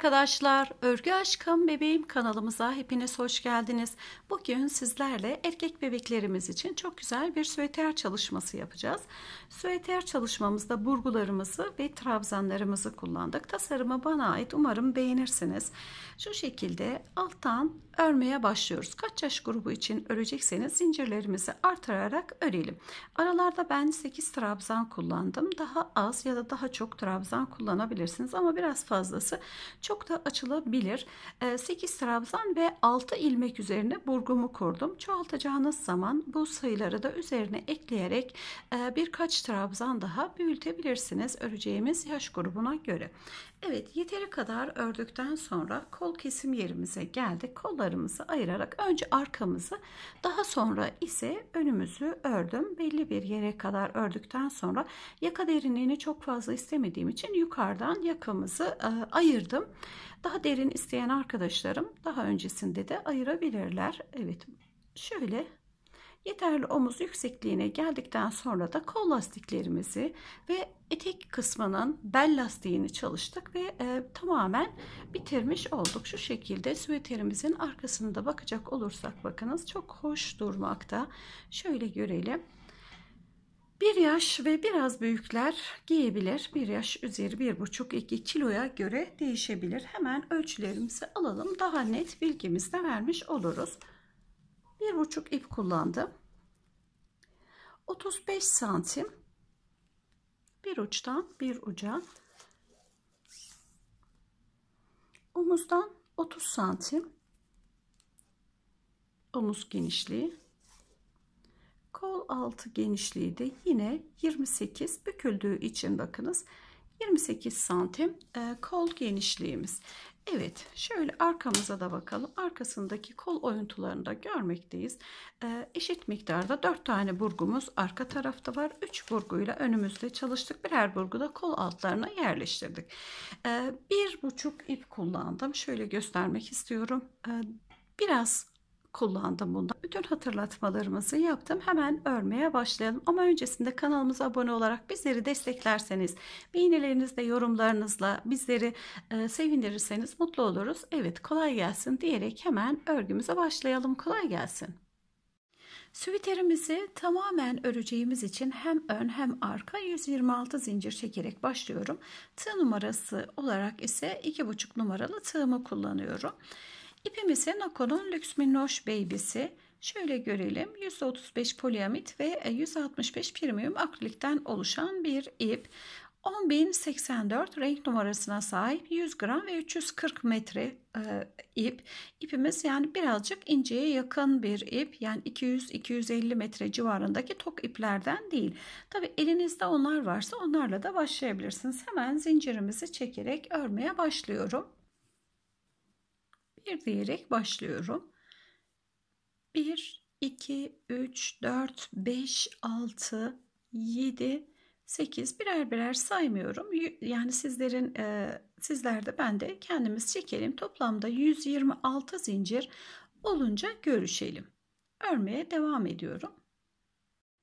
arkadaşlar, Örgü Aşkım Bebeğim kanalımıza hepiniz hoş geldiniz. Bugün sizlerle erkek bebeklerimiz için çok güzel bir süeter çalışması yapacağız. Süeter çalışmamızda burgularımızı ve trabzanlarımızı kullandık. Tasarımı bana ait umarım beğenirsiniz. Şu şekilde alttan örmeye başlıyoruz. Kaç yaş grubu için örecekseniz zincirlerimizi artırarak örelim. Aralarda ben 8 trabzan kullandım. Daha az ya da daha çok trabzan kullanabilirsiniz ama biraz fazlası çok da açılabilir. 8 ee, trabzan ve 6 ilmek üzerine burgumu kurdum. Çoğaltacağınız zaman bu sayıları da üzerine ekleyerek e, birkaç trabzan daha büyütebilirsiniz öreceğimiz yaş grubuna göre. Evet yeteri kadar ördükten sonra kol kesim yerimize geldik. Kollarımızı ayırarak önce arkamızı daha sonra ise önümüzü ördüm. Belli bir yere kadar ördükten sonra yaka derinliğini çok fazla istemediğim için yukarıdan yakamızı e, ayırdım. Daha derin isteyen arkadaşlarım daha öncesinde de ayırabilirler. Evet şöyle yeterli omuz yüksekliğine geldikten sonra da kol lastiklerimizi ve etek kısmının bel lastiğini çalıştık ve e, tamamen bitirmiş olduk. Şu şekilde süveterimizin arkasını da bakacak olursak bakınız çok hoş durmakta. Şöyle görelim. Bir yaş ve biraz büyükler giyebilir. Bir yaş üzeri bir buçuk iki kiloya göre değişebilir. Hemen ölçülerimizi alalım. Daha net bilgimizde vermiş oluruz. Bir buçuk ip kullandım. 35 santim bir uçtan bir uca omuzdan 30 santim omuz genişliği kol altı genişliği de yine 28 büküldüğü için bakınız 28 santim e, kol genişliğimiz Evet şöyle arkamıza da bakalım. Arkasındaki kol oyuntularını da görmekteyiz. Ee, eşit miktarda 4 tane burgumuz arka tarafta var. 3 burguyla önümüzde çalıştık. Birer burguda kol altlarına yerleştirdik. Ee, 1,5 ip kullandım. Şöyle göstermek istiyorum. Ee, biraz kullandım bundan. Bütün hatırlatmalarımızı yaptım. Hemen örmeye başlayalım. Ama öncesinde kanalımıza abone olarak bizleri desteklerseniz, beğenilerinizle, yorumlarınızla bizleri e, sevindirirseniz mutlu oluruz. Evet kolay gelsin diyerek hemen örgümüze başlayalım. Kolay gelsin. Süviterimizi tamamen öreceğimiz için hem ön hem arka 126 zincir çekerek başlıyorum. Tığ numarası olarak ise 2,5 numaralı tığımı kullanıyorum. İpimizin Akon'un Lüks Minnoş Baby'si. Şöyle görelim. 135 poliamit ve 165 premium akrilikten oluşan bir ip. 10084 renk numarasına sahip 100 gram ve 340 metre e, ip. İpimiz yani birazcık inceye yakın bir ip. Yani 200-250 metre civarındaki tok iplerden değil. Tabi elinizde onlar varsa onlarla da başlayabilirsiniz. Hemen zincirimizi çekerek örmeye başlıyorum. Bir diyerek başlıyorum. 1, 2, 3, 4, 5, 6, 7, 8 birer birer saymıyorum. Yani sizlerin e, sizler ben de kendimiz çekelim. Toplamda 126 zincir olunca görüşelim. Örmeye devam ediyorum.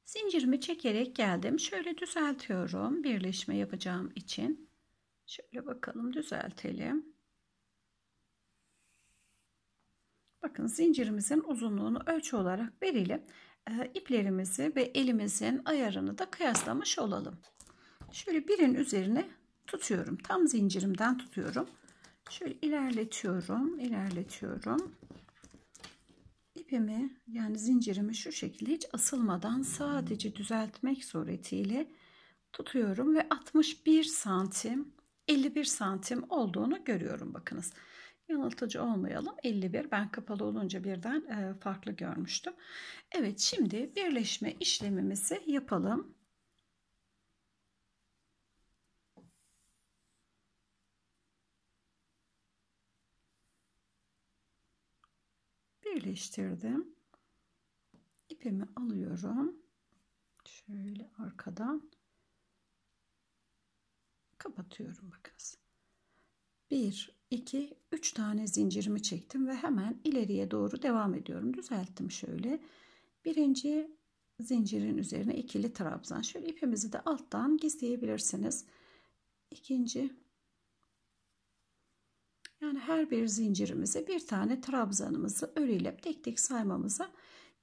Zincirimi çekerek geldim. Şöyle düzeltiyorum birleşme yapacağım için. Şöyle bakalım düzeltelim. Bakın zincirimizin uzunluğunu ölçü olarak verelim, ee, iplerimizi ve elimizin ayarını da kıyaslamış olalım. Şöyle birin üzerine tutuyorum. Tam zincirimden tutuyorum. Şöyle ilerletiyorum, ilerletiyorum. İpimi yani zincirimi şu şekilde hiç asılmadan sadece düzeltmek suretiyle tutuyorum ve 61 santim 51 santim olduğunu görüyorum bakınız. Yanıltıcı olmayalım. 51 ben kapalı olunca birden e, farklı görmüştüm. Evet şimdi birleşme işlemimizi yapalım. birleştirdim. İpimi alıyorum. Şöyle arkadan kapatıyorum bakınız. 1 2, 3 tane zincirimi çektim ve hemen ileriye doğru devam ediyorum. Düzelttim şöyle. Birinci zincirin üzerine ikili trabzan. Şöyle ipimizi de alttan gizleyebilirsiniz. İkinci yani her bir zincirimize bir tane trabzanımızı örüyle tek tek saymamıza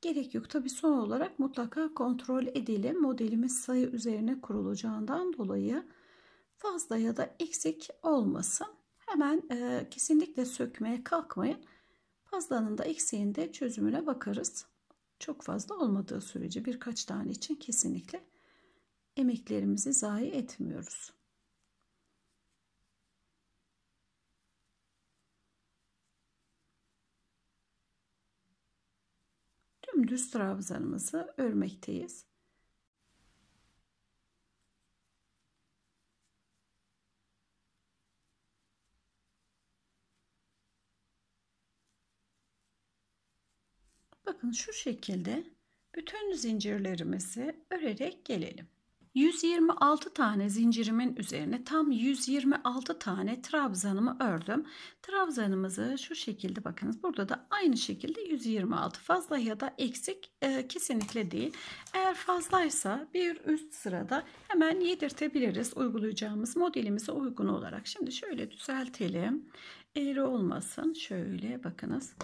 gerek yok. Tabi son olarak mutlaka kontrol edelim. Modelimiz sayı üzerine kurulacağından dolayı fazla ya da eksik olmasın. Hemen e, kesinlikle sökmeye kalkmayın. Fazlanın da eksiğinde çözümüne bakarız. Çok fazla olmadığı sürece birkaç tane için kesinlikle emeklerimizi zayi etmiyoruz. Dümdüz trabzanımızı örmekteyiz. Bakın şu şekilde bütün zincirlerimizi örerek gelelim. 126 tane zincirimin üzerine tam 126 tane trabzanımı ördüm. Trabzanımızı şu şekilde bakınız. Burada da aynı şekilde 126 fazla ya da eksik e, kesinlikle değil. Eğer fazlaysa bir üst sırada hemen yedirtebiliriz uygulayacağımız modelimize uygun olarak. Şimdi şöyle düzeltelim. Eğri olmasın. Şöyle bakınız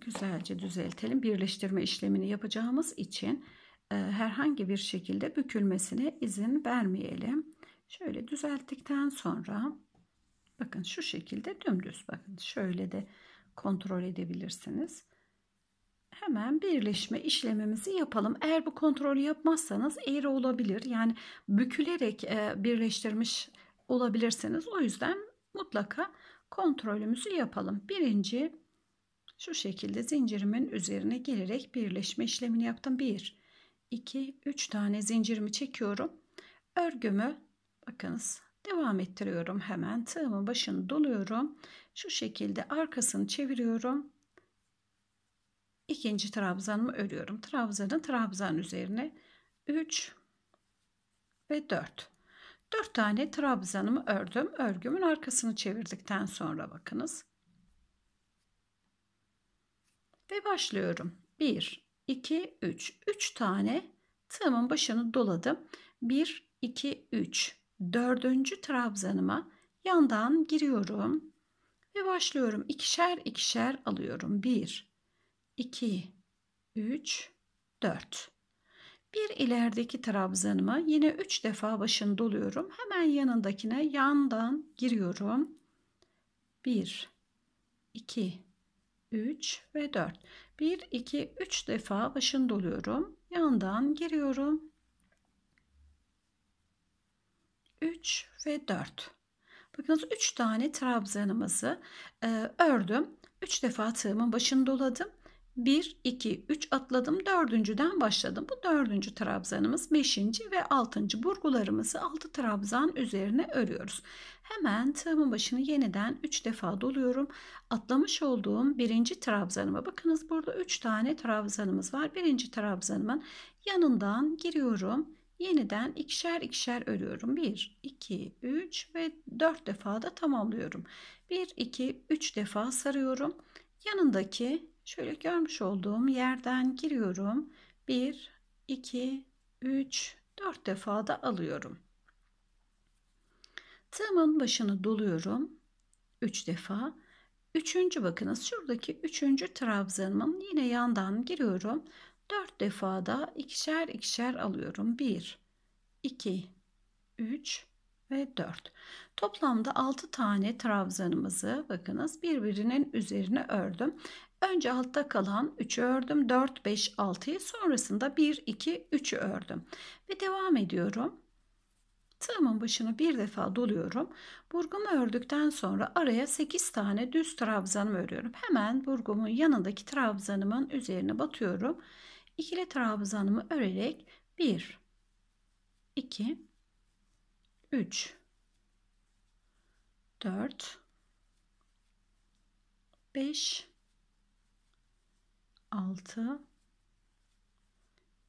güzelce düzeltelim. Birleştirme işlemini yapacağımız için e, herhangi bir şekilde bükülmesine izin vermeyelim. Şöyle düzelttikten sonra bakın şu şekilde dümdüz bakın şöyle de kontrol edebilirsiniz. Hemen birleşme işlemimizi yapalım. Eğer bu kontrolü yapmazsanız eğri olabilir. Yani bükülerek e, birleştirmiş olabilirsiniz. O yüzden mutlaka kontrolümüzü yapalım. Birinci şu şekilde zincirimin üzerine gelerek birleşme işlemini yaptım. 1, 2, 3 tane zincirimi çekiyorum. Örgümü bakınız devam ettiriyorum. Hemen tığımın başını doluyorum. Şu şekilde arkasını çeviriyorum. İkinci trabzanımı örüyorum. Trabzanın trabzan üzerine 3 ve 4. 4 tane trabzanımı ördüm. Örgümün arkasını çevirdikten sonra bakınız ve başlıyorum. 1, 2, 3. 3 tane tığımın başını doladım. 1, 2, 3. Dördüncü trabzanıma yandan giriyorum. Ve başlıyorum. İkişer ikişer alıyorum. 1, 2, 3, 4. Bir ilerideki trabzanıma yine 3 defa başını doluyorum. Hemen yanındakine yandan giriyorum. 1 2 3 ve 4. 1, 2, 3 defa başını doluyorum. Yandan giriyorum. 3 ve 4. Bakınız 3 tane trabzanımızı e, ördüm. 3 defa tığımın başını doladım. 1, 2, 3 atladım. Dördüncüden başladım. Bu dördüncü trabzanımız. Beşinci ve altıncı burgularımızı altı trabzan üzerine örüyoruz. Hemen tığımın başını yeniden 3 defa doluyorum. Atlamış olduğum birinci trabzanıma bakınız burada 3 tane trabzanımız var. Birinci trabzanımın yanından giriyorum. Yeniden ikişer ikişer örüyorum. 1, 2, 3 ve 4 defa da tamamlıyorum. 1, 2, 3 defa sarıyorum. Yanındaki Şöyle görmüş olduğum yerden giriyorum. 1, 2, 3, 4 defa da alıyorum. Tığımın başını doluyorum. 3 defa. Üçüncü bakınız şuradaki üçüncü trabzanımın yine yandan giriyorum. 4 defa da ikişer ikişer alıyorum. 1, 2, 3, ve 4. Toplamda 6 tane trabzanımızı bakınız birbirinin üzerine ördüm. Önce altta kalan 3'ü ördüm. 4, 5, 6'yı sonrasında 1, 2, 3'ü ördüm. Ve devam ediyorum. Tığımın başını bir defa doluyorum. Burgumu ördükten sonra araya 8 tane düz trabzanım örüyorum. Hemen burgumun yanındaki trabzanımın üzerine batıyorum. İkili trabzanımı örerek 1, 2, 3 4 5 6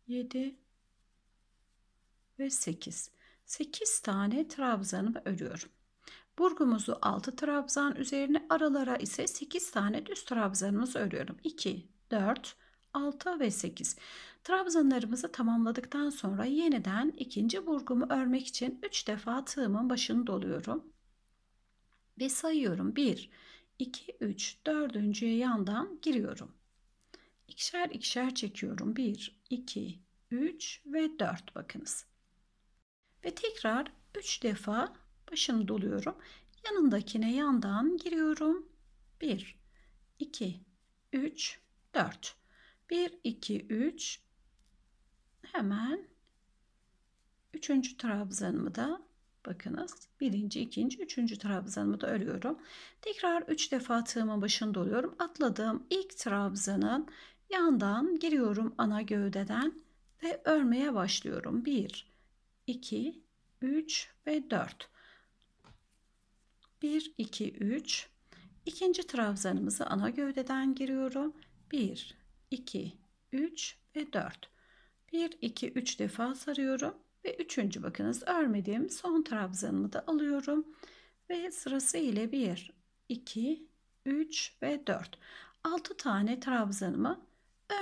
7 ve 8. 8 tane trabzanımı örüyorum. Burgumuzu 6 trabzan üzerine aralara ise 8 tane düz trabzanımızı örüyorum. 2, 4, 6 ve 8. Trabzanlarımızı tamamladıktan sonra yeniden ikinci burgumu örmek için 3 defa tığımın başını doluyorum. Ve sayıyorum 1, 2, 3, 4. yandan giriyorum. İkişer ikişer çekiyorum. 1, 2, 3 ve 4 bakınız. Ve tekrar 3 defa başını doluyorum. Yanındakine yandan giriyorum. 1, 2, 3, 4. 1, 2, 3, hemen üçüncü trabzanımı da bakınız birinci ikinci üçüncü trabzanımı da örüyorum tekrar üç defa tığımın başında oluyorum atladığım ilk trabzanın yandan giriyorum ana gövdeden ve örmeye başlıyorum 1 2 3 ve 4 1 2 3 ikinci trabzanımızı ana gövdeden giriyorum 1 2 3 ve 4 1 2 3 defa sarıyorum ve üçüncü bakınız örmediğim son trabzanımı da alıyorum ve sırası ile 1 2 3 ve 4 6 tane trabzanımı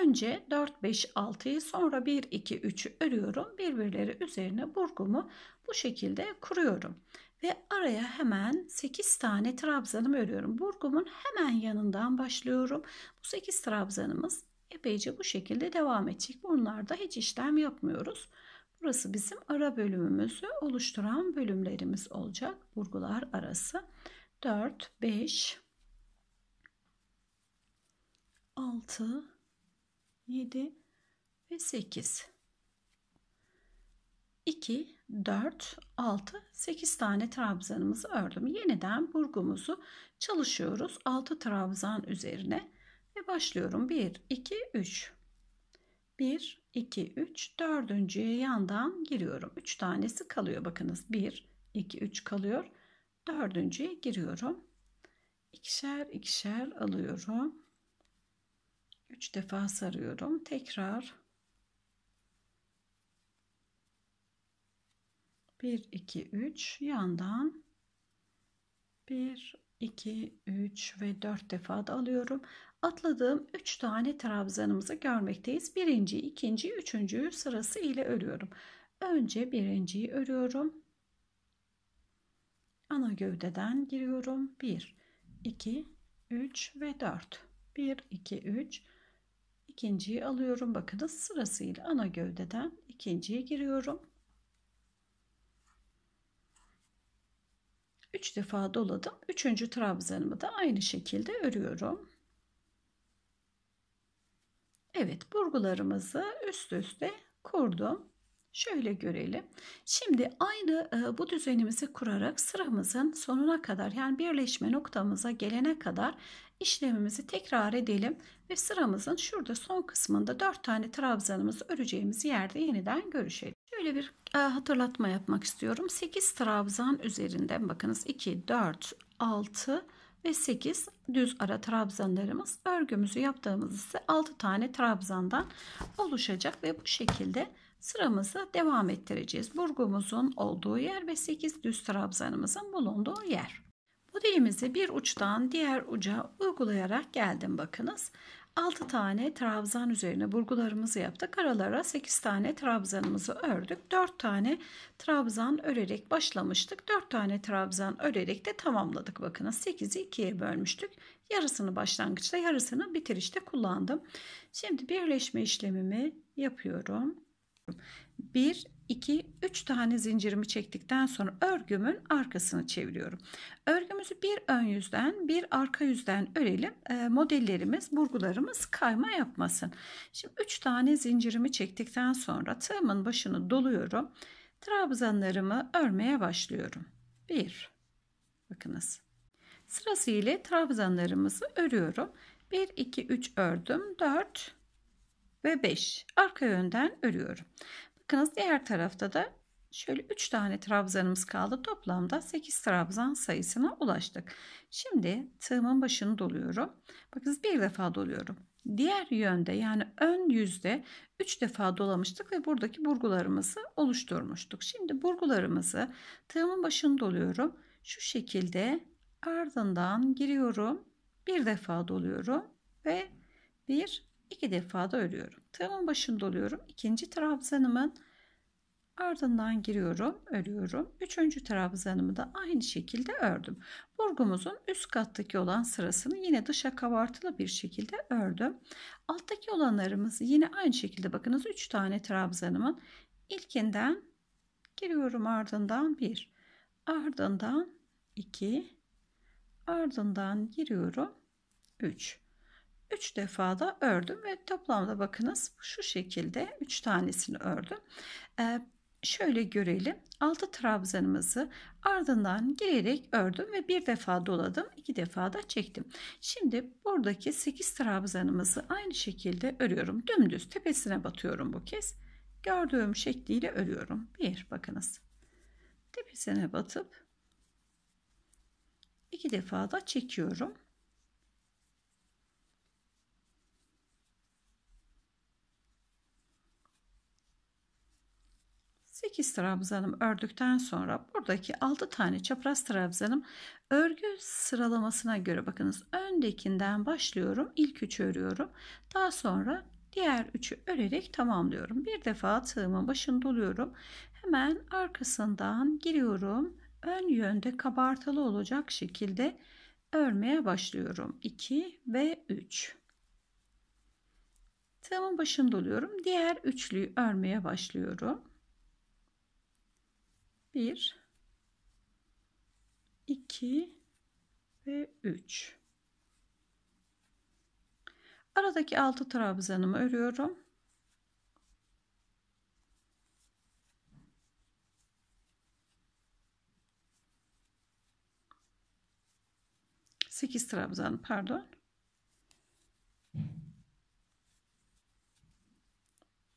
önce 4 5 6'yı sonra 1 2 3'ü örüyorum birbirleri üzerine burgumu bu şekilde kuruyorum ve araya hemen 8 tane trabzanımı örüyorum burgumun hemen yanından başlıyorum bu 8 trabzanımız Epeyce bu şekilde devam edecek. Bunlarda hiç işlem yapmıyoruz. Burası bizim ara bölümümüzü oluşturan bölümlerimiz olacak. Vurgular arası 4, 5, 6, 7 ve 8. 2, 4, 6, 8 tane trabzanımızı ördüm. Yeniden burgumuzu çalışıyoruz. 6 trabzan üzerine ve başlıyorum. 1, 2, 3. 1, 2, 3. Dördüncüye yandan giriyorum. 3 tanesi kalıyor. Bakınız 1, 2, 3 kalıyor. Dördüncüye giriyorum. İkişer ikişer alıyorum. 3 defa sarıyorum. Tekrar 1 2 3 yandan 1 2 3 ve 4 defa da alıyorum atladığım 3 tane trabzanımızı görmekteyiz. Birinci, ikinci, üçüncüyü sırası ile örüyorum. Önce birinciyi örüyorum. Ana gövdeden giriyorum. 1, 2, 3 ve 4. 1, 2, 3. İkinciyi alıyorum. Bakınız sırasıyla ana gövdeden ikinciye giriyorum. 3 defa doladım. Üçüncü trabzanımı da aynı şekilde örüyorum. Evet burgularımızı üst üste kurdum. Şöyle görelim. Şimdi aynı e, bu düzenimizi kurarak sıramızın sonuna kadar yani birleşme noktamıza gelene kadar işlemimizi tekrar edelim ve sıramızın şurada son kısmında 4 tane trabzanımızı öreceğimiz yerde yeniden görüşelim. Şöyle bir e, hatırlatma yapmak istiyorum. 8 trabzan üzerinden bakınız 2, 4, 6, ve 8 düz ara trabzanlarımız örgümüzü yaptığımız ise 6 tane trabzandan oluşacak ve bu şekilde sıramızı devam ettireceğiz. Burgumuzun olduğu yer ve 8 düz trabzanımızın bulunduğu yer. Modelimizi bir uçtan diğer uca uygulayarak geldim bakınız. 6 tane trabzan üzerine burgularımızı yaptık. Aralara 8 tane trabzanımızı ördük. 4 tane trabzan örerek başlamıştık. 4 tane trabzan örerek de tamamladık. Bakın 8'i 2'ye bölmüştük. Yarısını başlangıçta yarısını bitirişte kullandım. Şimdi birleşme işlemimi yapıyorum. 1 2, 3 tane zincirimi çektikten sonra örgümün arkasını çeviriyorum. Örgümüzü bir ön yüzden bir arka yüzden örelim. E, modellerimiz, burgularımız kayma yapmasın. Şimdi 3 tane zincirimi çektikten sonra tığımın başını doluyorum. Trabzanlarımı örmeye başlıyorum. 1, bakınız. Sırasıyla trabzanlarımızı örüyorum. 1, 2, 3 ördüm. 4 ve 5. Arka yönden örüyorum. Bakınız diğer tarafta da şöyle 3 tane trabzanımız kaldı. Toplamda 8 trabzan sayısına ulaştık. Şimdi tığımın başını doluyorum. Bakınız bir defa doluyorum. Diğer yönde yani ön yüzde 3 defa dolamıştık ve buradaki burgularımızı oluşturmuştuk. Şimdi burgularımızı tığımın başını doluyorum. Şu şekilde ardından giriyorum. Bir defa doluyorum ve bir iki da örüyorum. Tığımın başında oluyorum. İkinci trabzanımın ardından giriyorum, örüyorum. Üçüncü trabzanımı da aynı şekilde ördüm. Burgumuzun üst kattaki olan sırasını yine dışa kabartılı bir şekilde ördüm. Alttaki olanlarımız yine aynı şekilde bakınız Üç tane trabzanımın ilkinden giriyorum ardından bir, ardından iki, ardından giriyorum üç. 3 defa da ördüm ve toplamda bakınız şu şekilde 3 tanesini ördüm. Ee, şöyle görelim. 6 trabzanımızı ardından girerek ördüm ve bir defa doladım, 2 defa da çektim. Şimdi buradaki 8 trabzanımızı aynı şekilde örüyorum. Dümdüz tepesine batıyorum bu kez. Gördüğüm şekliyle örüyorum. Bir bakınız. Tepesine batıp 2 defa da çekiyorum. 8 trabzanım ördükten sonra buradaki 6 tane çapraz trabzanım örgü sıralamasına göre bakınız öndekinden başlıyorum ilk 3'ü örüyorum daha sonra diğer 3'ü örerek tamamlıyorum bir defa tığımın başını doluyorum hemen arkasından giriyorum ön yönde kabartılı olacak şekilde örmeye başlıyorum 2 ve 3 tığımın başını doluyorum diğer üçlüyü örmeye başlıyorum 1 2 ve 3 aradaki 6 trabzanımı örüyorum Sekiz trabzan pardon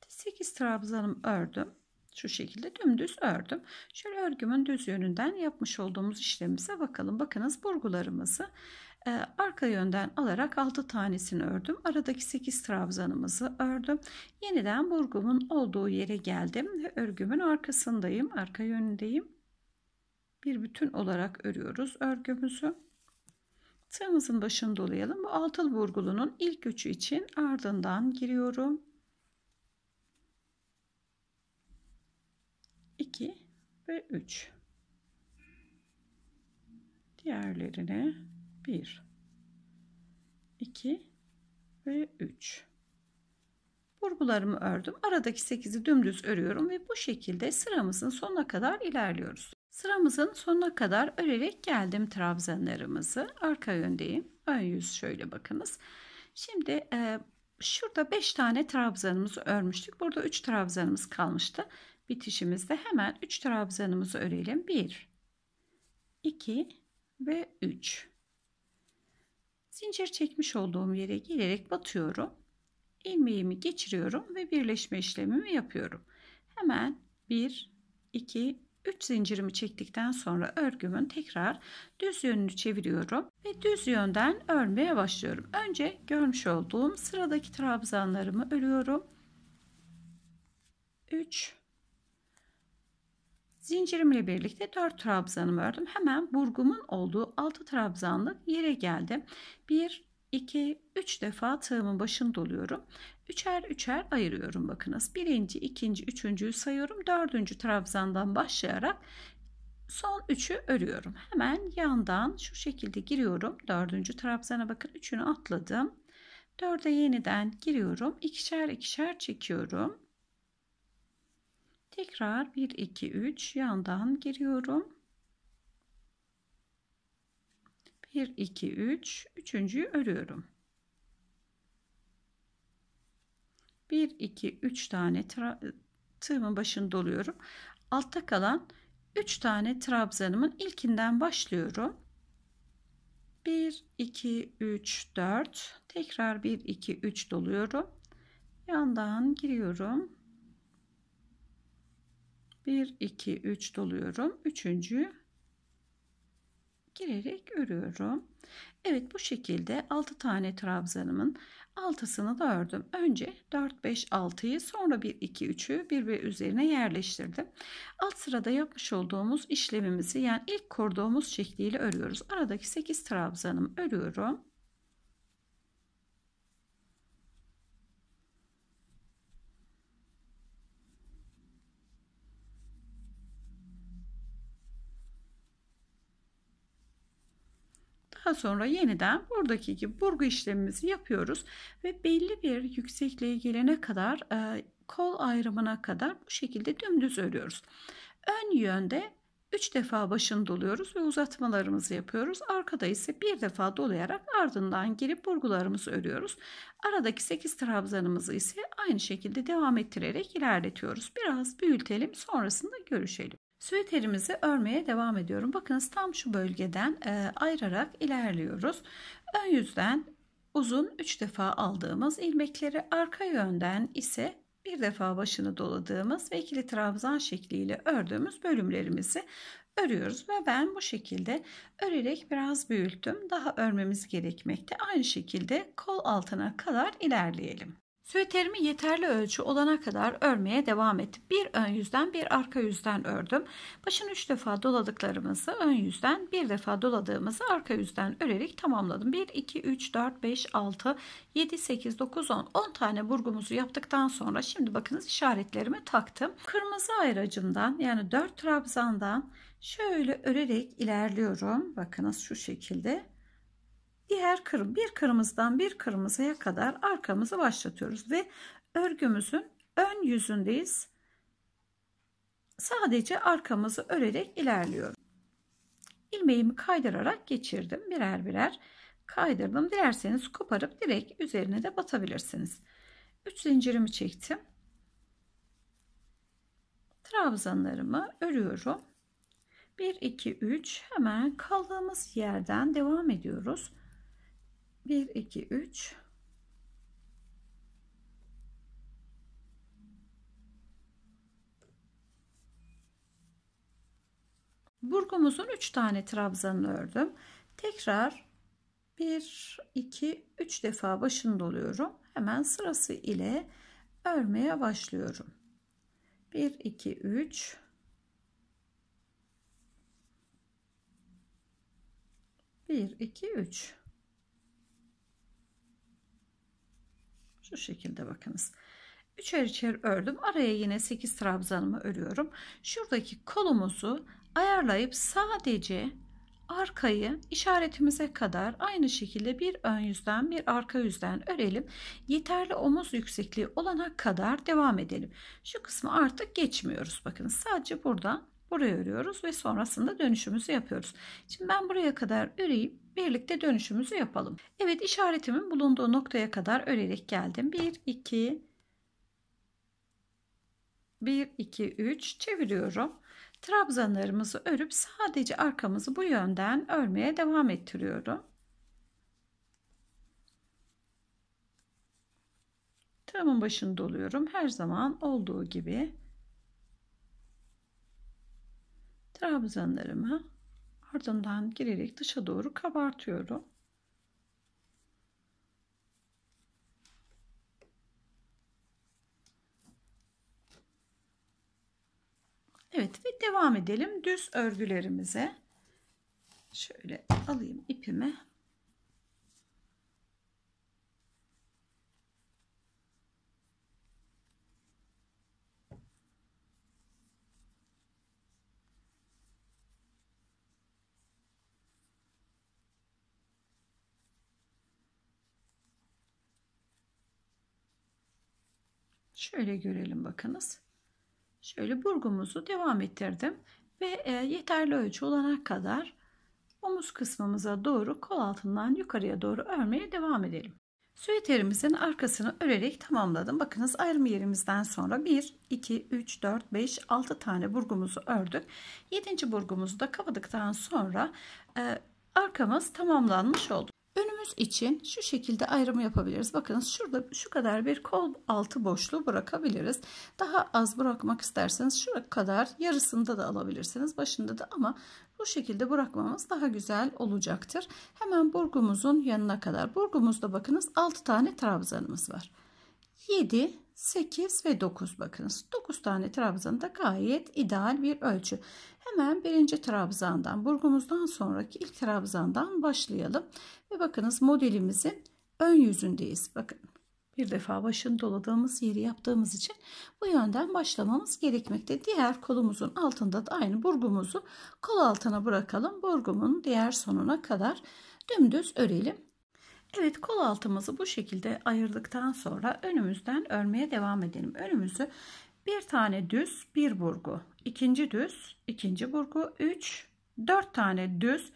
Sekiz trabzanım ördüm şu şekilde dümdüz ördüm. Şöyle örgümün düz yönünden yapmış olduğumuz işlemimize bakalım. Bakınız burgularımızı e, arka yönden alarak 6 tanesini ördüm. Aradaki 8 trabzanımızı ördüm. Yeniden burgumun olduğu yere geldim ve örgümün arkasındayım. Arka yönündeyim. Bir bütün olarak örüyoruz örgümüzü. Tığımızın başını dolayalım. Bu altılı burgulunun ilk üçü için ardından giriyorum. 2 ve 3. Diğerlerine 1, 2 ve 3. Vurgularımı ördüm. Aradaki 8'i dümdüz örüyorum ve bu şekilde sıramızın sonuna kadar ilerliyoruz. Sıramızın sonuna kadar örerek geldim trabzanlarımızı. Arka yöndeyim. Ön yüz şöyle bakınız. Şimdi e, şurada 5 tane trabzanımızı örmüştük. Burada 3 trabzanımız kalmıştı bitişimizde hemen 3 trabzanımızı örelim. 1, 2 ve 3. Zincir çekmiş olduğum yere gelerek batıyorum. Ilmeğimi geçiriyorum ve birleşme işlemimi yapıyorum. Hemen 1, 2, 3 zincirimi çektikten sonra örgümün tekrar düz yönünü çeviriyorum ve düz yönden örmeye başlıyorum. Önce görmüş olduğum sıradaki trabzanlarımı örüyorum. 3 Zincirimle birlikte 4 trabzanımı ördüm. Hemen burgumun olduğu 6 trabzanlık yere geldim. 1, 2, 3 defa tığımın başını doluyorum. Üçer üçer ayırıyorum bakınız. Birinci, ikinci, üçüncüyü sayıyorum. Dördüncü trabzandan başlayarak son üçü örüyorum. Hemen yandan şu şekilde giriyorum. Dördüncü trabzana bakın üçünü atladım. Dörde yeniden giriyorum. ikişer ikişer çekiyorum. Tekrar 1 2 3 yandan giriyorum. 1 2 3 üçüncüyü örüyorum. 1 2 3 tane tığımın başını doluyorum. Altta kalan 3 tane trabzanımın ilkinden başlıyorum. 1 2 3 4 tekrar 1 2 3 doluyorum. Yandan giriyorum. 1 2 3 doluyorum. Üçüncü girerek örüyorum. Evet bu şekilde 6 tane trabzanımın altısını da ördüm. Önce 4 5 6'yı sonra 1 2 3'ü birbiri üzerine yerleştirdim. Alt sırada yapmış olduğumuz işlemimizi yani ilk kurduğumuz şekliyle örüyoruz. Aradaki 8 trabzanımı örüyorum. Daha sonra yeniden buradaki gibi burgu işlemimizi yapıyoruz ve belli bir yüksekliğe gelene kadar e, kol ayrımına kadar bu şekilde dümdüz örüyoruz. Ön yönde 3 defa başını doluyoruz ve uzatmalarımızı yapıyoruz. Arkada ise bir defa dolayarak ardından girip burgularımızı örüyoruz. Aradaki 8 trabzanımızı ise aynı şekilde devam ettirerek ilerletiyoruz. Biraz büyütelim sonrasında görüşelim. Süveterimizi örmeye devam ediyorum. Bakınız tam şu bölgeden e, ayırarak ilerliyoruz. Ön yüzden uzun 3 defa aldığımız ilmekleri arka yönden ise bir defa başını doladığımız ve ikili trabzan şekliyle ördüğümüz bölümlerimizi örüyoruz ve ben bu şekilde örerek biraz büyüttüm. Daha örmemiz gerekmekte. Aynı şekilde kol altına kadar ilerleyelim. Süveterimi yeterli ölçü olana kadar örmeye devam ettim. Bir ön yüzden bir arka yüzden ördüm. Başını 3 defa doladıklarımızı ön yüzden bir defa doladığımızı arka yüzden örerek tamamladım. 1, 2, 3, 4, 5, 6, 7, 8, 9, 10. 10 tane burgumuzu yaptıktan sonra şimdi bakınız işaretlerimi taktım. Kırmızı ayracından yani 4 trabzandan şöyle örerek ilerliyorum. Bakınız şu şekilde diğer kırım bir kırmızıdan bir kırmızıya kadar arkamızı başlatıyoruz ve örgümüzün ön yüzündeyiz. Sadece arkamızı örerek ilerliyorum. Ilmeğimi kaydırarak geçirdim birer birer kaydırdım. Dilerseniz koparıp direkt üzerine de batabilirsiniz. 3 zincirimi çektim. Trabzanlarımı örüyorum. 1 2 3 hemen kaldığımız yerden devam ediyoruz. 1 2 3 Burgumuzun 3 tane trabzanını ördüm. Tekrar 1 2 3 defa başını doluyorum. Hemen sırası ile örmeye başlıyorum. 1 2 3 1 2 3 Şu şekilde bakınız. Üçer içer ördüm. Araya yine 8 trabzanımı örüyorum. Şuradaki kolumuzu ayarlayıp sadece arkayı işaretimize kadar aynı şekilde bir ön yüzden bir arka yüzden örelim. Yeterli omuz yüksekliği olana kadar devam edelim. Şu kısmı artık geçmiyoruz. Bakın sadece buradan buraya örüyoruz ve sonrasında dönüşümüzü yapıyoruz. Şimdi ben buraya kadar öreyim. Birlikte dönüşümüzü yapalım. Evet işaretimin bulunduğu noktaya kadar örerek geldim. 1 2 1 2 3 çeviriyorum. Trabzanlarımızı örüp sadece arkamızı bu yönden örmeye devam ettiriyorum. Tığımın başını doluyorum. Her zaman olduğu gibi trabzanlarımı ardından girerek dışa doğru kabartıyorum. Evet ve devam edelim düz örgülerimize. Şöyle alayım ipimi. Şöyle görelim bakınız. Şöyle burgumuzu devam ettirdim ve e, yeterli ölçü olana kadar omuz kısmımıza doğru kol altından yukarıya doğru örmeye devam edelim. Süveterimizin arkasını örerek tamamladım. Bakınız ayrım yerimizden sonra 1, 2, 3, 4, 5, 6 tane burgumuzu ördük. 7. burgumuzu da kapadıktan sonra e, arkamız tamamlanmış oldu. Önümüz için şu şekilde ayrımı yapabiliriz. Bakınız şurada şu kadar bir kol altı boşluğu bırakabiliriz. Daha az bırakmak isterseniz şura kadar yarısında da alabilirsiniz. Başında da ama bu şekilde bırakmamız daha güzel olacaktır. Hemen burgumuzun yanına kadar. Burgumuzda bakınız 6 tane trabzanımız var. 7 8 ve 9 bakınız. 9 tane trabzan da gayet ideal bir ölçü. Hemen birinci trabzandan burgumuzdan sonraki ilk trabzandan başlayalım. Ve bakınız modelimizin ön yüzündeyiz. Bakın bir defa başını doladığımız yeri yaptığımız için bu yönden başlamamız gerekmekte. Diğer kolumuzun altında da aynı burgumuzu kol altına bırakalım. Burgumun diğer sonuna kadar dümdüz örelim. Evet kol altımızı bu şekilde ayırdıktan sonra önümüzden örmeye devam edelim. Önümüzü bir tane düz bir burgu ikinci düz ikinci burgu 3 4 tane düz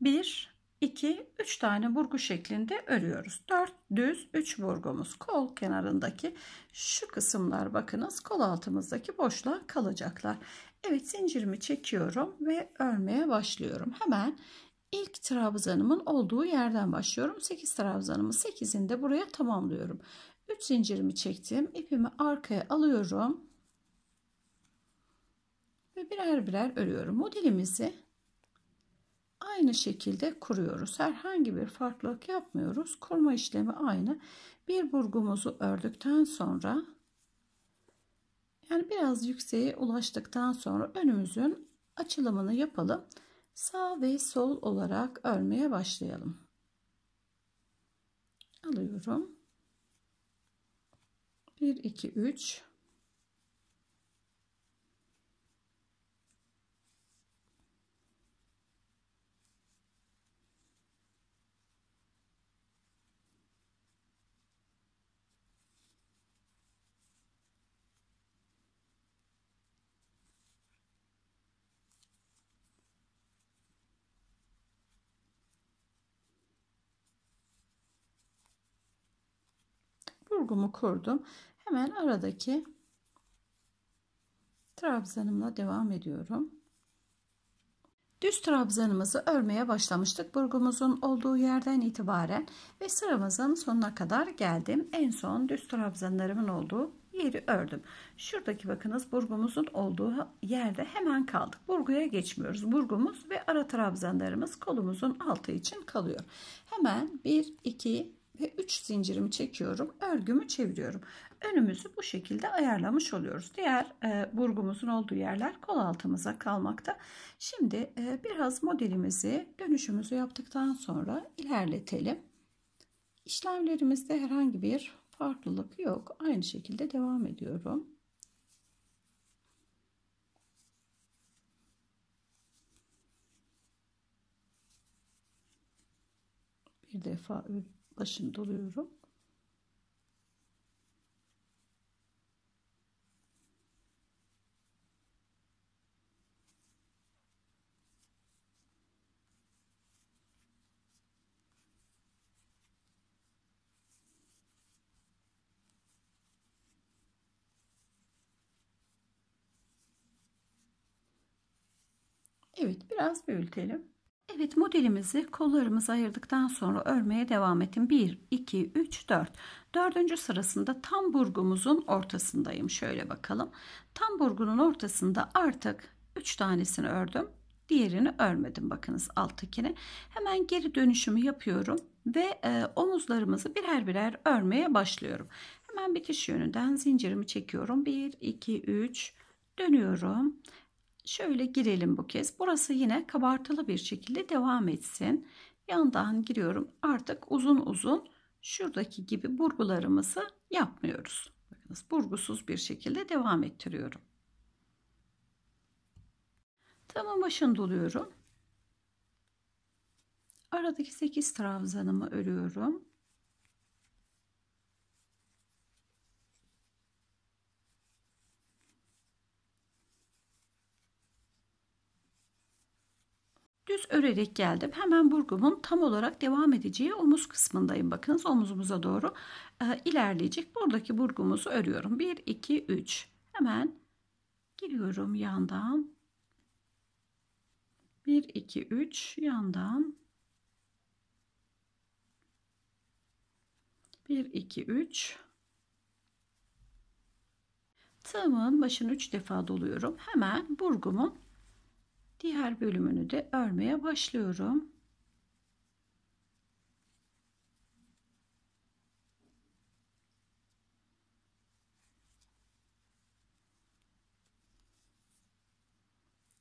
1 2 3 tane burgu şeklinde örüyoruz 4 düz 3 burgumuz kol kenarındaki şu kısımlar bakınız kol altımızdaki boşluğa kalacaklar Evet zincirimi çekiyorum ve örmeye başlıyorum hemen ilk trabzanımın olduğu yerden başlıyorum. 8 trabzanımı 8'ini buraya tamamlıyorum. 3 zincirimi çektim. ipimi arkaya alıyorum. Ve birer birer örüyorum. Modelimizi aynı şekilde kuruyoruz. Herhangi bir farklılık yapmıyoruz. Kurma işlemi aynı. Bir burgumuzu ördükten sonra yani biraz yükseğe ulaştıktan sonra önümüzün açılımını yapalım sağ ve sol olarak örmeye başlayalım. Alıyorum. 1 2 3 Kurgumu kurdum. Hemen aradaki trabzanımla devam ediyorum. Düz trabzanımızı örmeye başlamıştık. Burgumuzun olduğu yerden itibaren ve sıramızın sonuna kadar geldim. En son düz trabzanlarımın olduğu yeri ördüm. Şuradaki bakınız burgumuzun olduğu yerde hemen kaldık. Burguya geçmiyoruz. Burgumuz ve ara trabzanlarımız kolumuzun altı için kalıyor. Hemen 1, 2, ve 3 zincirimi çekiyorum. Örgümü çeviriyorum. Önümüzü bu şekilde ayarlamış oluyoruz. Diğer e, burgumuzun olduğu yerler kol altımıza kalmakta. Şimdi e, biraz modelimizi dönüşümüzü yaptıktan sonra ilerletelim. İşlemlerimizde herhangi bir farklılık yok. Aynı şekilde devam ediyorum. Bir defa örüp başını doluyorum. Evet biraz büyütelim. Evet modelimizi kollarımızı ayırdıktan sonra örmeye devam ettim. 1, 2, 3, 4. Dördüncü sırasında tam burgumuzun ortasındayım. Şöyle bakalım. Tam burgunun ortasında artık 3 tanesini ördüm. Diğerini örmedim bakınız alttakini. Hemen geri dönüşümü yapıyorum ve e, omuzlarımızı birer birer örmeye başlıyorum. Hemen bitiş yönünden zincirimi çekiyorum. 1, 2, 3 dönüyorum Şöyle girelim bu kez. Burası yine kabartılı bir şekilde devam etsin. Yandan giriyorum. Artık uzun uzun şuradaki gibi burgularımızı yapmıyoruz. Bakınız burgusuz bir şekilde devam ettiriyorum. Tamam başını doluyorum. Aradaki 8 trabzanımı örüyorum. düz örerek geldim. Hemen burgumun tam olarak devam edeceği omuz kısmındayım. Bakınız omuzumuza doğru e, ilerleyecek. Buradaki burgumuzu örüyorum. 1, 2, 3. Hemen giriyorum yandan. 1, 2, 3 yandan. 1, 2, 3. Tığımın başını 3 defa doluyorum. Hemen burgumun diğer bölümünü de örmeye başlıyorum.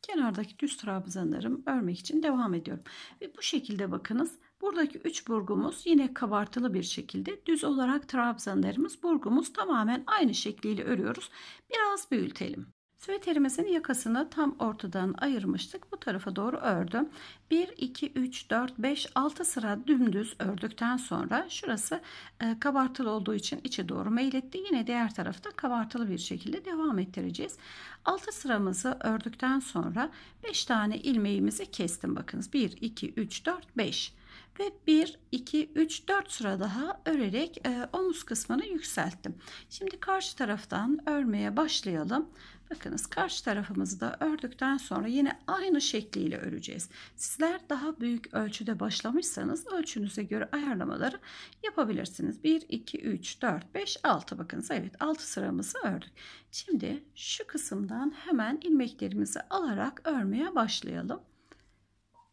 kenardaki düz trabzanlarım örmek için devam ediyorum. Ve bu şekilde bakınız. Buradaki 3 burgumuz yine kabartılı bir şekilde düz olarak trabzanlarımız burgumuz tamamen aynı şekliyle örüyoruz. Biraz büyütelim. Süveterimizin yakasını tam ortadan ayırmıştık. Bu tarafa doğru ördüm. 1, 2, 3, 4, 5, 6 sıra dümdüz ördükten sonra şurası e, kabartılı olduğu için içe doğru meyletti. Yine diğer tarafta kabartılı bir şekilde devam ettireceğiz. 6 sıramızı ördükten sonra 5 tane ilmeğimizi kestim. Bakınız 1, 2, 3, 4, 5 ve 1 2 3 4 sıra daha örerek e, omuz kısmını yükselttim. Şimdi karşı taraftan örmeye başlayalım. Bakınız karşı tarafımızı da ördükten sonra yine aynı şekliyle öreceğiz. Sizler daha büyük ölçüde başlamışsanız ölçünüze göre ayarlamaları yapabilirsiniz. 1, 2, 3, 4, 5, 6 bakınız. Evet 6 sıramızı ördük. Şimdi şu kısımdan hemen ilmeklerimizi alarak örmeye başlayalım.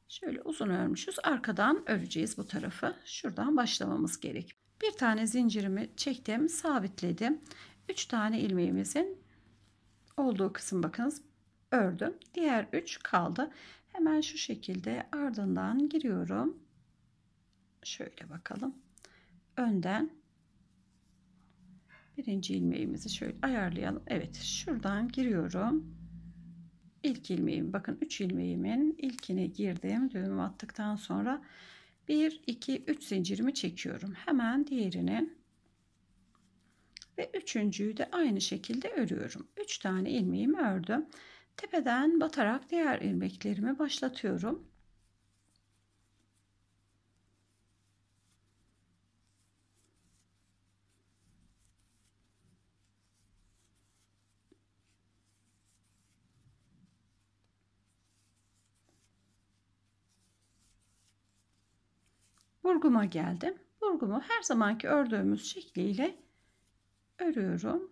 Şöyle uzun örmüşüz. Arkadan öreceğiz bu tarafı. Şuradan başlamamız gerek. Bir tane zincirimi çektim, sabitledim. 3 tane ilmeğimizin olduğu kısım bakınız ördüm. Diğer 3 kaldı. Hemen şu şekilde ardından giriyorum. Şöyle bakalım. Önden birinci ilmeğimizi şöyle ayarlayalım. Evet şuradan giriyorum. ilk ilmeğim bakın 3 ilmeğimin ilkine girdim. Düğümü attıktan sonra 1 2 3 zincirimi çekiyorum. Hemen diğerinin ve üçüncüyü de aynı şekilde örüyorum. 3 tane ilmeğimi ördüm. Tepeden batarak diğer ilmeklerimi başlatıyorum. Burguma geldim. Burgumu her zamanki ördüğümüz şekliyle örüyorum.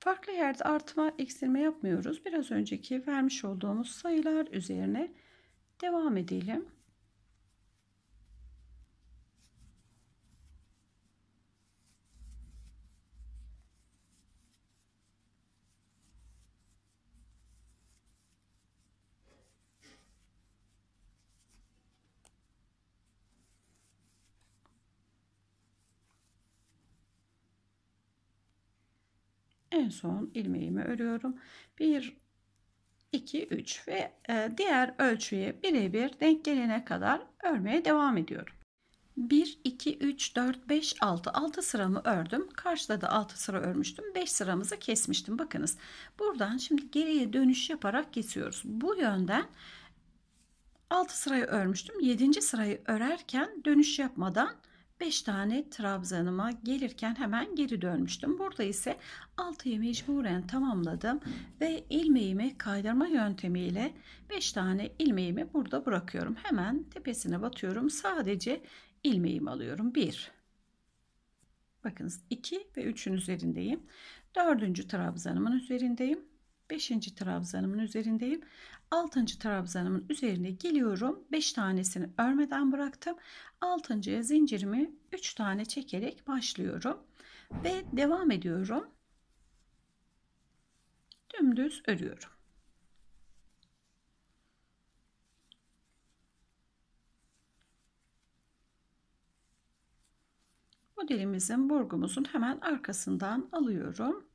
Farklı yerde artma eksilme yapmıyoruz. Biraz önceki vermiş olduğumuz sayılar üzerine devam edelim. en son ilmeğimi örüyorum. 1 2 3 ve e, diğer ölçüye birebir denk gelene kadar örmeye devam ediyorum. 1 2 3 4 5 6 6 sıramı ördüm. Karşıda da 6 sıra örmüştüm. 5 sıramızı kesmiştim. Bakınız. Buradan şimdi geriye dönüş yaparak kesiyoruz. Bu yönden 6 sırayı örmüştüm. 7. sırayı örerken dönüş yapmadan 5 tane trabzanıma gelirken hemen geri dönmüştüm. Burada ise 6'yı mecburen tamamladım ve ilmeğimi kaydırma yöntemiyle 5 tane ilmeğimi burada bırakıyorum. Hemen tepesine batıyorum. Sadece ilmeğimi alıyorum. 1 Bakınız 2 ve 3'ün üzerindeyim. 4. trabzanımın üzerindeyim. 5. trabzanımın üzerindeyim. 6. trabzanımın üzerine geliyorum. 5 tanesini örmeden bıraktım. 6.ya zincirimi 3 tane çekerek başlıyorum ve devam ediyorum. Dümdüz örüyorum. Modelimizin burgumuzun hemen arkasından alıyorum.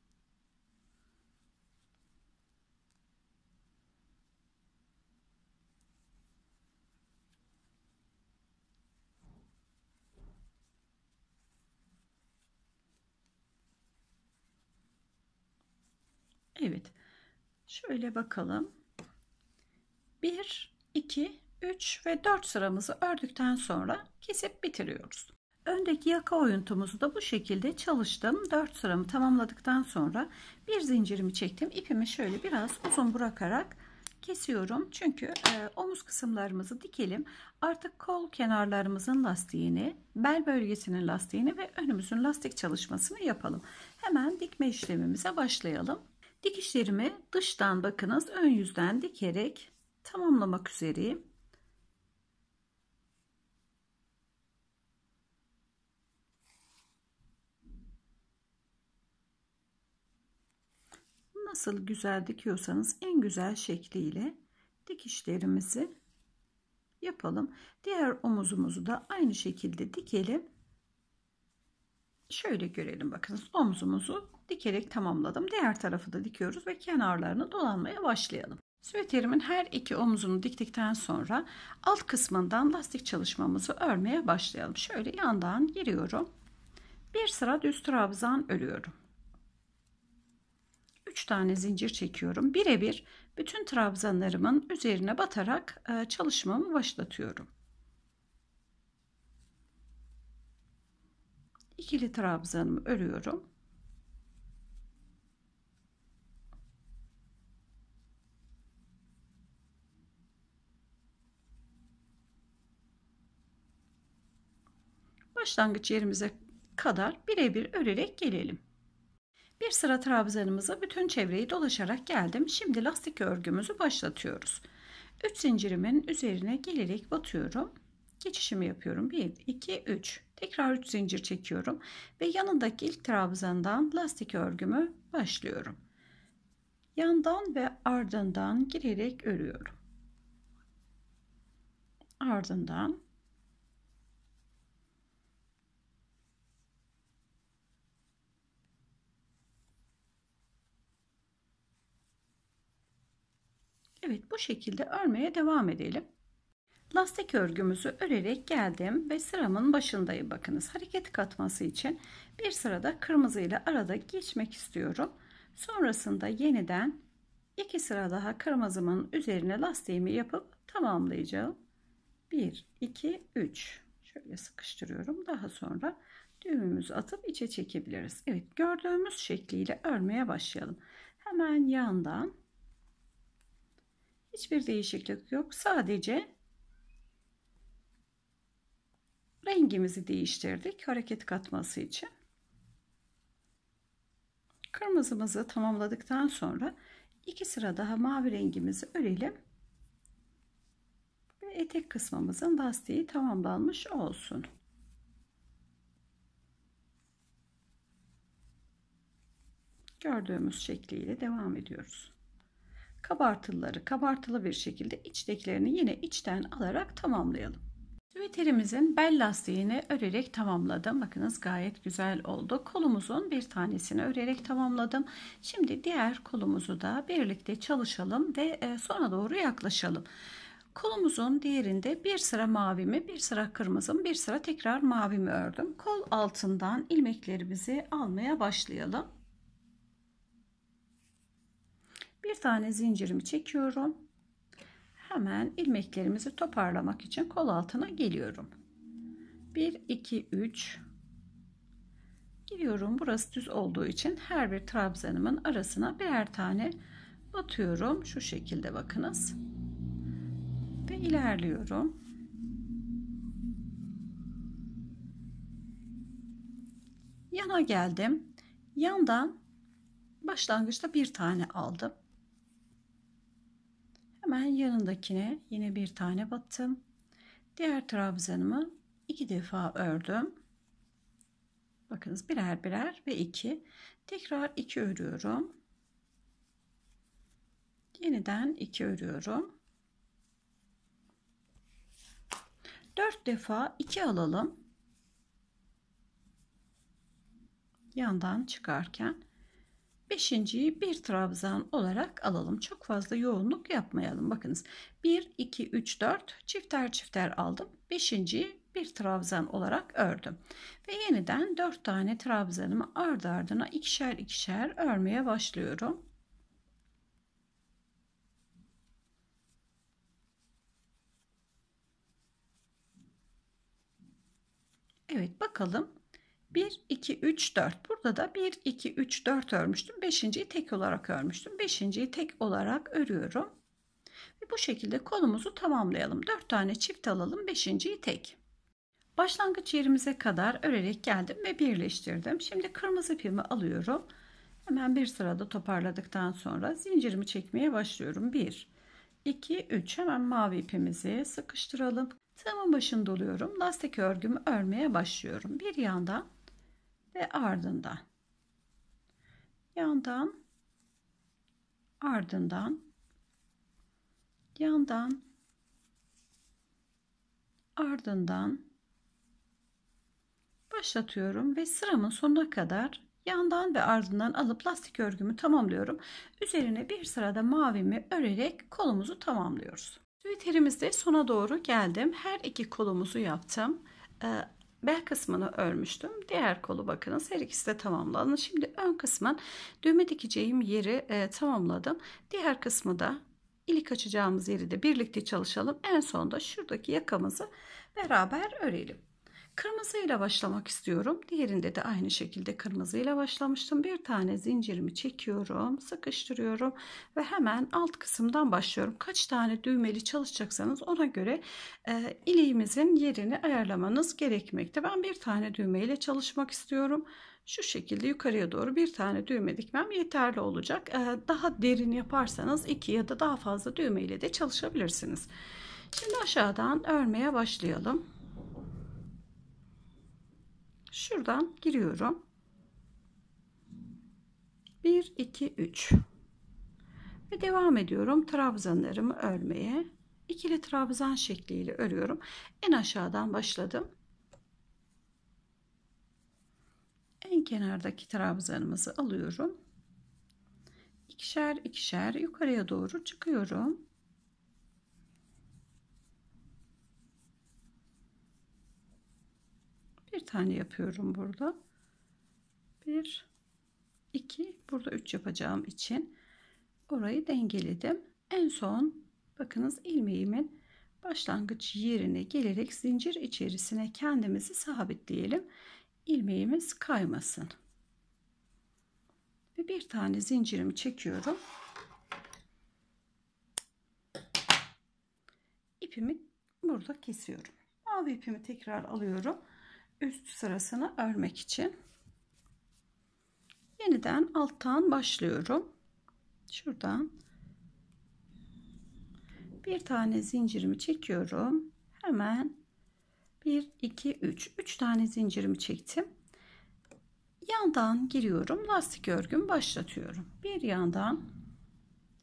Şöyle bakalım. 1, 2, 3 ve 4 sıramızı ördükten sonra kesip bitiriyoruz. Öndeki yaka oyuntumuzu da bu şekilde çalıştım. 4 sıramı tamamladıktan sonra bir zincirimi çektim. İpimi şöyle biraz uzun bırakarak kesiyorum. Çünkü e, omuz kısımlarımızı dikelim. Artık kol kenarlarımızın lastiğini, bel bölgesinin lastiğini ve önümüzün lastik çalışmasını yapalım. Hemen dikme işlemimize başlayalım. Dikişlerimi dıştan bakınız ön yüzden dikerek tamamlamak üzereyim. Nasıl güzel dikiyorsanız en güzel şekliyle dikişlerimizi yapalım. Diğer omuzumuzu da aynı şekilde dikelim. Şöyle görelim bakınız omuzumuzu dikerek tamamladım. Diğer tarafı da dikiyoruz ve kenarlarını dolanmaya başlayalım. Süveterimin her iki omzunu diktikten sonra alt kısmından lastik çalışmamızı örmeye başlayalım. Şöyle yandan giriyorum. Bir sıra düz trabzan örüyorum. 3 tane zincir çekiyorum. Birebir bütün trabzanlarımın üzerine batarak e, çalışmamı başlatıyorum. İkili trabzanımı örüyorum. başlangıç yerimize kadar birebir örerek gelelim. Bir sıra trabzanımıza bütün çevreyi dolaşarak geldim. Şimdi lastik örgümüzü başlatıyoruz. 3 zincirimin üzerine gelerek batıyorum. Geçişimi yapıyorum. 1, 2, 3. Tekrar 3 zincir çekiyorum. Ve yanındaki ilk trabzandan lastik örgümü başlıyorum. Yandan ve ardından girerek örüyorum. Ardından Evet bu şekilde örmeye devam edelim. Lastik örgümüzü örerek geldim ve sıramın başındayım. Bakınız hareket katması için bir sırada kırmızı ile arada geçmek istiyorum. Sonrasında yeniden iki sıra daha kırmızımın üzerine lastiğimi yapıp tamamlayacağım. 1, 2, 3. Şöyle sıkıştırıyorum. Daha sonra düğümümüzü atıp içe çekebiliriz. Evet gördüğümüz şekliyle örmeye başlayalım. Hemen yandan Hiçbir değişiklik yok. Sadece rengimizi değiştirdik hareket katması için. Kırmızımızı tamamladıktan sonra iki sıra daha mavi rengimizi örelim. Ve etek kısmımızın lastiği tamamlanmış olsun. Gördüğümüz şekliyle devam ediyoruz kabartılıları kabartılı bir şekilde içtekilerini yine içten alarak tamamlayalım. Süveterimizin bel lastiğini örerek tamamladım. Bakınız gayet güzel oldu. Kolumuzun bir tanesini örerek tamamladım. Şimdi diğer kolumuzu da birlikte çalışalım ve e, sona doğru yaklaşalım. Kolumuzun diğerinde bir sıra mavimi, bir sıra kırmızım, bir sıra tekrar mavimi ördüm. Kol altından ilmeklerimizi almaya başlayalım. Bir tane zincirimi çekiyorum. Hemen ilmeklerimizi toparlamak için kol altına geliyorum. 1 2 3 giriyorum. Burası düz olduğu için her bir trabzanımın arasına birer tane batıyorum. Şu şekilde bakınız. Ve ilerliyorum. Yana geldim. Yandan başlangıçta bir tane aldım. Hemen yanındakine yine bir tane battım. Diğer trabzanımı iki defa ördüm. Bakınız birer birer ve iki. Tekrar iki örüyorum. Yeniden iki örüyorum. Dört defa iki alalım. Yandan çıkarken Beşinciyi bir trabzan olarak alalım. Çok fazla yoğunluk yapmayalım. Bakınız 1, 2, 3, 4 çifter çifter aldım. Beşinciyi bir trabzan olarak ördüm. Ve yeniden 4 tane trabzanımı ardı ardına ikişer ikişer örmeye başlıyorum. Evet bakalım 1, 2, 3, 4. Burada da 1, 2, 3, 4 örmüştüm. Beşinciyi tek olarak örmüştüm. Beşinciyi tek olarak örüyorum. Ve bu şekilde kolumuzu tamamlayalım. 4 tane çift alalım. Beşinciyi tek. Başlangıç yerimize kadar örerek geldim ve birleştirdim. Şimdi kırmızı ipimi alıyorum. Hemen bir sırada toparladıktan sonra zincirimi çekmeye başlıyorum. 1, 2, 3 hemen mavi ipimizi sıkıştıralım. Tığımın başını doluyorum. Lastik örgümü örmeye başlıyorum. Bir yandan ve ardından yandan ardından yandan ardından başlatıyorum ve sıramın sonuna kadar yandan ve ardından alıp lastik örgümü tamamlıyorum. Üzerine bir sırada mavimi örerek kolumuzu tamamlıyoruz. Süveterimizde sona doğru geldim. Her iki kolumuzu yaptım. Ee, bel kısmını örmüştüm. Diğer kolu bakınız her ikisi de tamamlandı. Şimdi ön kısmın düğme dikeceğim yeri e, tamamladım. Diğer kısmı da ilik açacağımız yeri de birlikte çalışalım. En sonunda şuradaki yakamızı beraber örelim. Kırmızıyla başlamak istiyorum. Diğerinde de aynı şekilde kırmızıyla başlamıştım. Bir tane zincirimi çekiyorum, sıkıştırıyorum ve hemen alt kısımdan başlıyorum. Kaç tane düğmeli çalışacaksanız ona göre e, iliğimizin yerini ayarlamanız gerekmekte. Ben bir tane düğmeyle çalışmak istiyorum. Şu şekilde yukarıya doğru bir tane düğme dikmem yeterli olacak. E, daha derin yaparsanız iki ya da daha fazla düğmeyle de çalışabilirsiniz. Şimdi aşağıdan örmeye başlayalım şuradan giriyorum 1 2 3 ve devam ediyorum trabzanlarımı örmeye ikili trabzan şekliyle örüyorum en aşağıdan başladım en kenardaki trabzanımızı alıyorum ikişer ikişer yukarıya doğru çıkıyorum tane yapıyorum burada. 1 2 burada 3 yapacağım için orayı dengeledim. En son bakınız ilmeğimin başlangıç yerine gelerek zincir içerisine kendimizi sabitleyelim. İlmeğimiz kaymasın. Ve bir tane zincirimi çekiyorum. İpimi burada kesiyorum. Mavi ipimi tekrar alıyorum üst sırasını örmek için yeniden alttan başlıyorum şuradan bir tane zincirimi çekiyorum hemen 1 2 3 3 tane zincirimi çektim yandan giriyorum lastik örgüm başlatıyorum bir yandan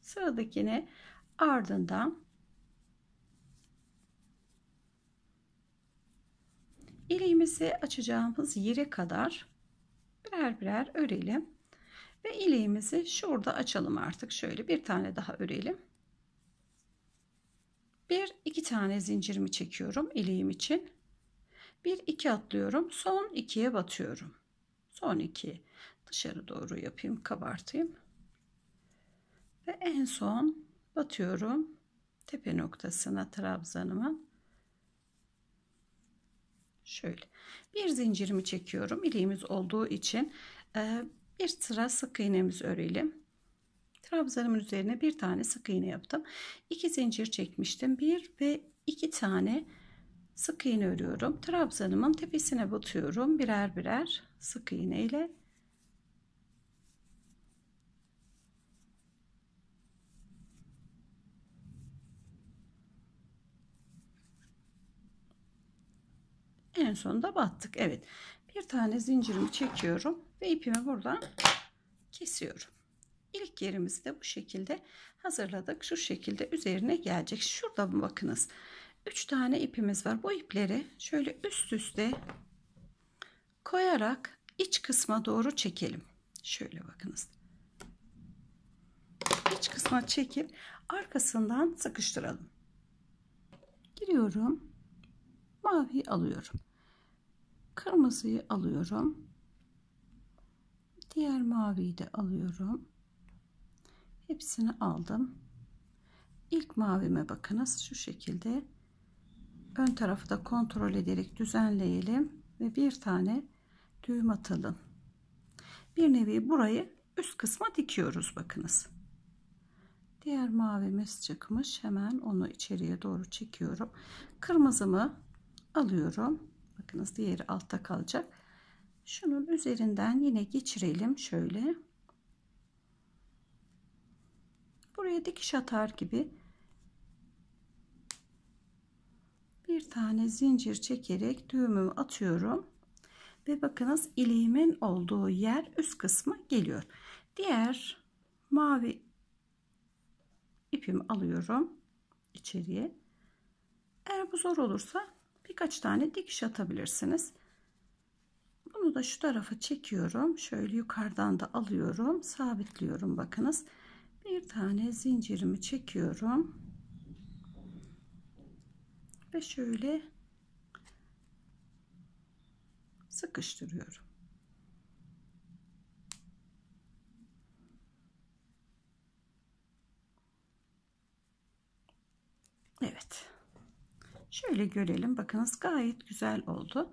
sıradakini ardından İliğimizi açacağımız yere kadar birer birer örelim. Ve iliğimizi şurada açalım artık. Şöyle bir tane daha örelim. Bir iki tane zincirimi çekiyorum iliğim için. Bir iki atlıyorum. Son ikiye batıyorum. Son iki dışarı doğru yapayım, kabartayım. Ve en son batıyorum tepe noktasına trabzanımın şöyle bir zincirimi çekiyorum iliğimiz olduğu için ee, bir sıra sık iğnemiz örelim trabzanımın üzerine bir tane sık iğne yaptım iki zincir çekmiştim bir ve iki tane sık iğne örüyorum trabzanımın tepesine batıyorum birer birer sık iğne ile en sonunda battık. Evet. Bir tane zincirimi çekiyorum ve ipimi buradan kesiyorum. İlk yerimizi de bu şekilde hazırladık. Şu şekilde üzerine gelecek. Şurada bakınız. 3 tane ipimiz var. Bu ipleri şöyle üst üste koyarak iç kısma doğru çekelim. Şöyle bakınız. İç kısma çekip arkasından sıkıştıralım. Giriyorum. Mavi alıyorum. Kırmızıyı alıyorum. Diğer maviyi de alıyorum. Hepsini aldım. İlk mavime bakınız şu şekilde ön tarafı da kontrol ederek düzenleyelim ve bir tane düğüm atalım. Bir nevi burayı üst kısma dikiyoruz bakınız. Diğer mavimiz çıkmış. Hemen onu içeriye doğru çekiyorum. Kırmızımı alıyorum bakınız diğeri altta kalacak. Şunun üzerinden yine geçirelim şöyle. Buraya dikiş atar gibi bir tane zincir çekerek düğümümü atıyorum. Ve bakınız iliğimin olduğu yer üst kısmı geliyor. Diğer mavi ipimi alıyorum içeriye. Eğer bu zor olursa birkaç tane dikiş atabilirsiniz. Bunu da şu tarafa çekiyorum. Şöyle yukarıdan da alıyorum. Sabitliyorum bakınız. Bir tane zincirimi çekiyorum. Ve şöyle sıkıştırıyorum. Evet. Şöyle görelim. Bakınız gayet güzel oldu.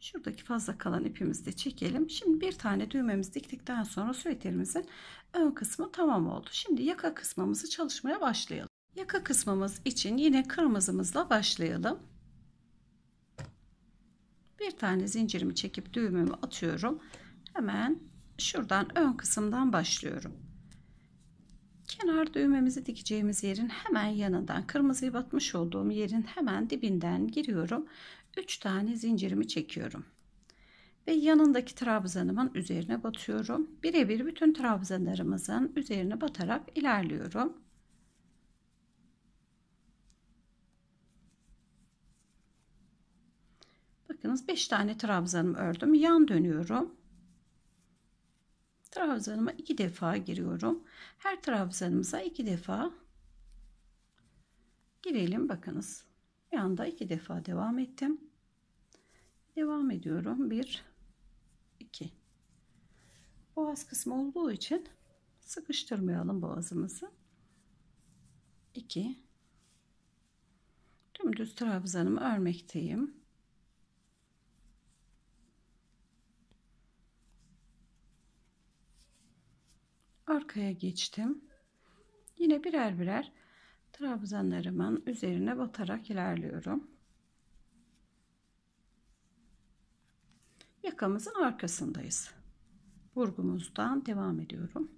Şuradaki fazla kalan ipimizi de çekelim. Şimdi bir tane düğmemizi diktikten sonra süveterimizin ön kısmı tamam oldu. Şimdi yaka kısmımızı çalışmaya başlayalım. Yaka kısmımız için yine kırmızımızla başlayalım. Bir tane zincirimi çekip düğümümü atıyorum. Hemen şuradan ön kısımdan başlıyorum kenar düğmemizi dikeceğimiz yerin hemen yanından kırmızıyı batmış olduğum yerin hemen dibinden giriyorum 3 tane zincirimi çekiyorum ve yanındaki trabzanımın üzerine batıyorum birebir bütün trabzanlarımızın üzerine batarak ilerliyorum bakınız 5 tane trabzanım ördüm yan dönüyorum trabzanıma iki defa giriyorum. Her trabzanımıza iki defa girelim. Bakınız bir anda iki defa devam ettim. Devam ediyorum. Bir, iki. Boğaz kısmı olduğu için sıkıştırmayalım boğazımızı. 2 Dümdüz trabzanımı örmekteyim. arkaya geçtim. Yine birer birer trabzanlarımın üzerine batarak ilerliyorum. Yakamızın arkasındayız. Burgumuzdan devam ediyorum.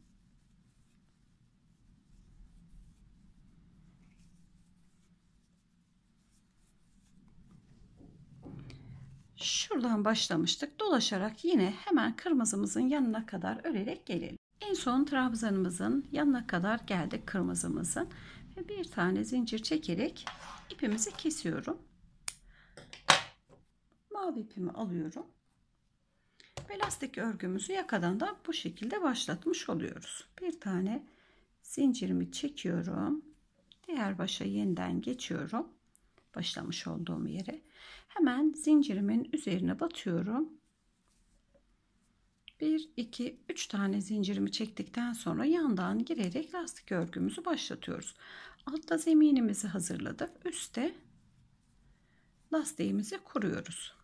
Şuradan başlamıştık. Dolaşarak yine hemen kırmızımızın yanına kadar örerek gelelim. En son trabzanımızın yanına kadar geldik kırmızımızın. Ve bir tane zincir çekerek ipimizi kesiyorum. Mavi ipimi alıyorum. Ve lastik örgümüzü yakadan da bu şekilde başlatmış oluyoruz. Bir tane zincirimi çekiyorum. Diğer başa yeniden geçiyorum. Başlamış olduğum yere. Hemen zincirimin üzerine batıyorum 1, 2, 3 tane zincirimi çektikten sonra yandan girerek lastik örgümüzü başlatıyoruz. Altta zeminimizi hazırladık. Üste lastiğimizi kuruyoruz.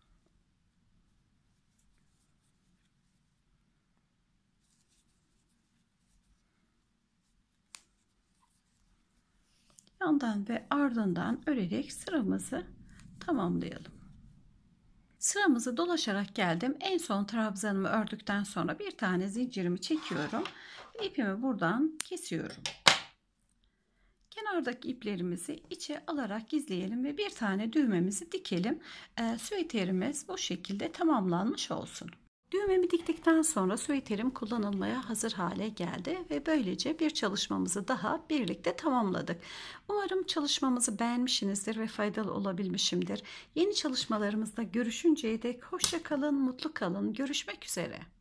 Yandan ve ardından örerek sıramızı tamamlayalım. Sıramızı dolaşarak geldim. En son trabzanımı ördükten sonra bir tane zincirimi çekiyorum. İpimi buradan kesiyorum. Kenardaki iplerimizi içe alarak gizleyelim ve bir tane düğmemizi dikelim. E, süveterimiz bu şekilde tamamlanmış olsun. Düğümümü diktikten sonra süeterim kullanılmaya hazır hale geldi ve böylece bir çalışmamızı daha birlikte tamamladık. Umarım çalışmamızı beğenmişsinizdir ve faydalı olabilmişimdir. Yeni çalışmalarımızda görüşünceye dek hoşça kalın, mutlu kalın. Görüşmek üzere.